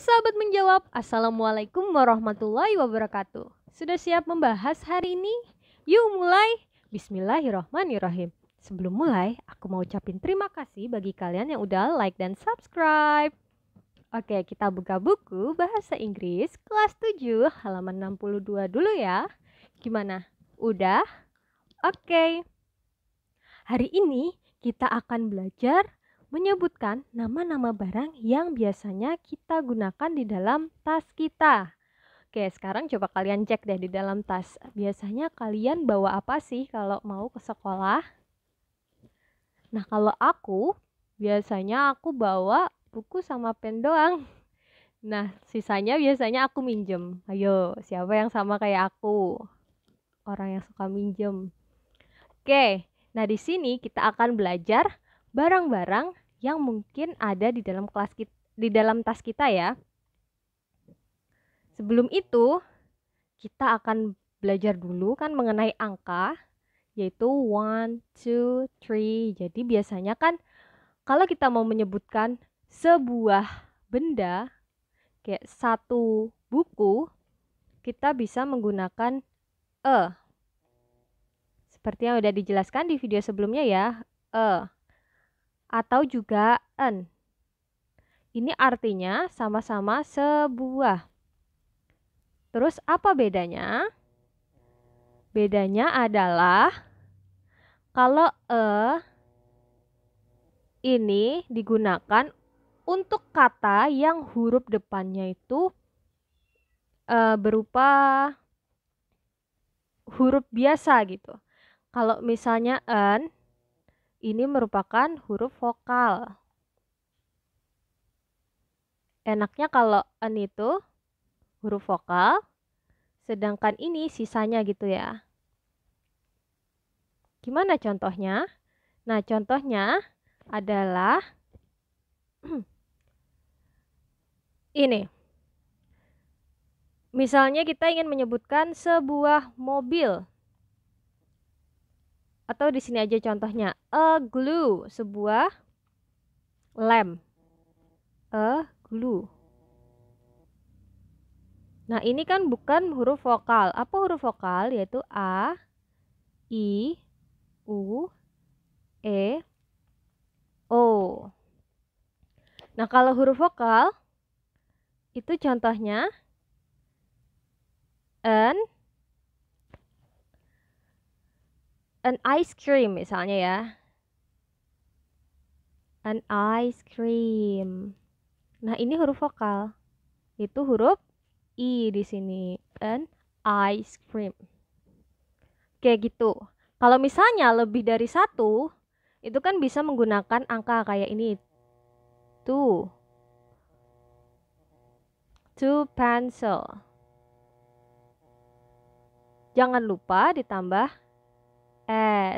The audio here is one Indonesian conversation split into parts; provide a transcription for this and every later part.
sahabat menjawab, Assalamualaikum warahmatullahi wabarakatuh. Sudah siap membahas hari ini? Yuk mulai! Bismillahirrahmanirrahim. Sebelum mulai, aku mau ucapin terima kasih bagi kalian yang udah like dan subscribe. Oke, kita buka buku Bahasa Inggris kelas 7 halaman 62 dulu ya. Gimana? Udah? Oke. Hari ini kita akan belajar menyebutkan nama-nama barang yang biasanya kita gunakan di dalam tas kita. Oke, sekarang coba kalian cek deh di dalam tas. Biasanya kalian bawa apa sih kalau mau ke sekolah? Nah, kalau aku biasanya aku bawa buku sama pen doang. Nah, sisanya biasanya aku minjem. Ayo, siapa yang sama kayak aku? Orang yang suka minjem. Oke, nah di sini kita akan belajar barang-barang yang mungkin ada di dalam kelas kita, di dalam tas kita ya. Sebelum itu, kita akan belajar dulu kan mengenai angka yaitu 1 2 3. Jadi biasanya kan kalau kita mau menyebutkan sebuah benda kayak satu buku, kita bisa menggunakan e. Seperti yang sudah dijelaskan di video sebelumnya ya, e atau juga en. Ini artinya sama-sama sebuah. Terus apa bedanya? Bedanya adalah kalau e ini digunakan untuk kata yang huruf depannya itu e, berupa huruf biasa gitu. Kalau misalnya en ini merupakan huruf vokal. Enaknya kalau n itu huruf vokal, sedangkan ini sisanya gitu ya. Gimana contohnya? Nah, contohnya adalah ini. Misalnya kita ingin menyebutkan sebuah mobil atau di sini aja contohnya a glue sebuah lem a glue nah ini kan bukan huruf vokal apa huruf vokal yaitu a i u e o nah kalau huruf vokal itu contohnya n an ice cream misalnya ya. An ice cream. Nah, ini huruf vokal. Itu huruf i di sini. An ice cream. Kayak gitu. Kalau misalnya lebih dari satu, itu kan bisa menggunakan angka kayak ini. Two. Two pencil. Jangan lupa ditambah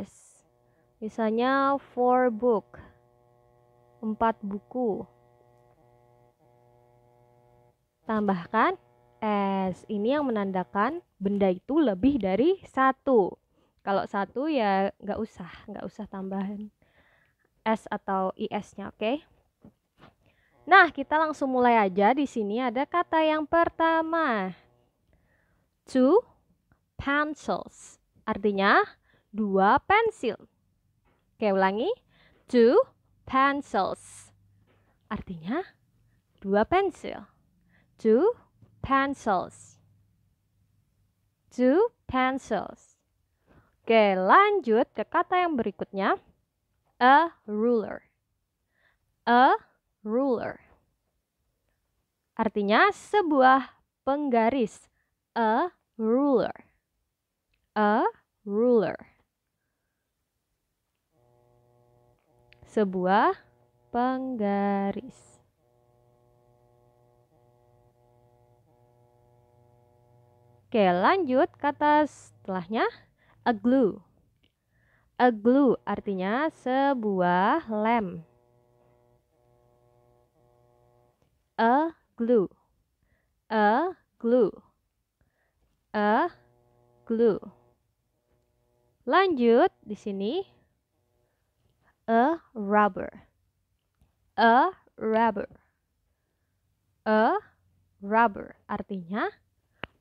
S. Misalnya four book. Empat buku. Tambahkan S. Ini yang menandakan benda itu lebih dari satu. Kalau satu ya nggak usah, nggak usah tambahan S atau IS-nya, oke? Okay? Nah, kita langsung mulai aja. Di sini ada kata yang pertama. Two pencils. Artinya dua pensil. Oke, ulangi. Two pencils. Artinya dua pensil. Two pencils. Two pencils. Oke, lanjut ke kata yang berikutnya. A ruler. A ruler. Artinya sebuah penggaris. A ruler. A ruler. sebuah penggaris. Oke, lanjut kata setelahnya a glue. A glue artinya sebuah lem. A glue. A glue. A glue. Lanjut di sini a rubber a rubber a rubber artinya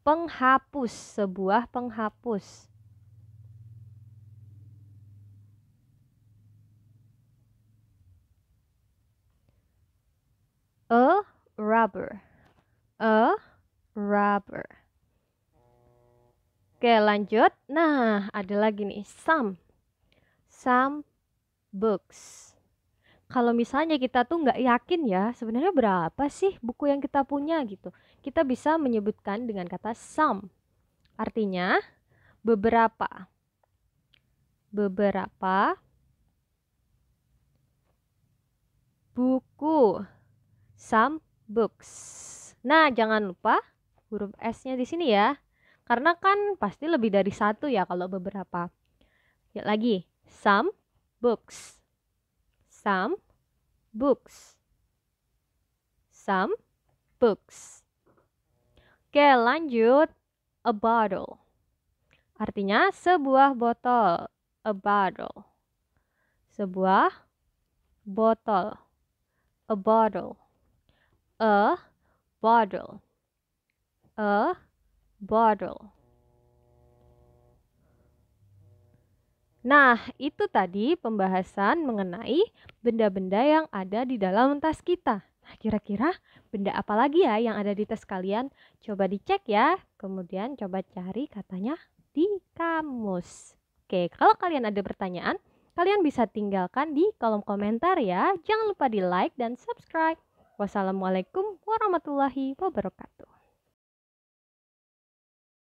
penghapus sebuah penghapus a rubber a rubber Oke lanjut Nah ada lagi nih Some Some books. Kalau misalnya kita tuh nggak yakin ya, sebenarnya berapa sih buku yang kita punya gitu. Kita bisa menyebutkan dengan kata some. Artinya beberapa. Beberapa buku. Some books. Nah, jangan lupa huruf S-nya di sini ya. Karena kan pasti lebih dari satu ya kalau beberapa. Ya, lagi, some books some books some books Oke lanjut a bottle artinya sebuah botol a bottle sebuah botol a bottle a bottle a bottle Nah, itu tadi pembahasan mengenai benda-benda yang ada di dalam tas kita. Nah, kira-kira benda apa lagi ya yang ada di tas kalian? Coba dicek ya, kemudian coba cari katanya di kamus. Oke, kalau kalian ada pertanyaan, kalian bisa tinggalkan di kolom komentar ya. Jangan lupa di like dan subscribe. Wassalamualaikum warahmatullahi wabarakatuh.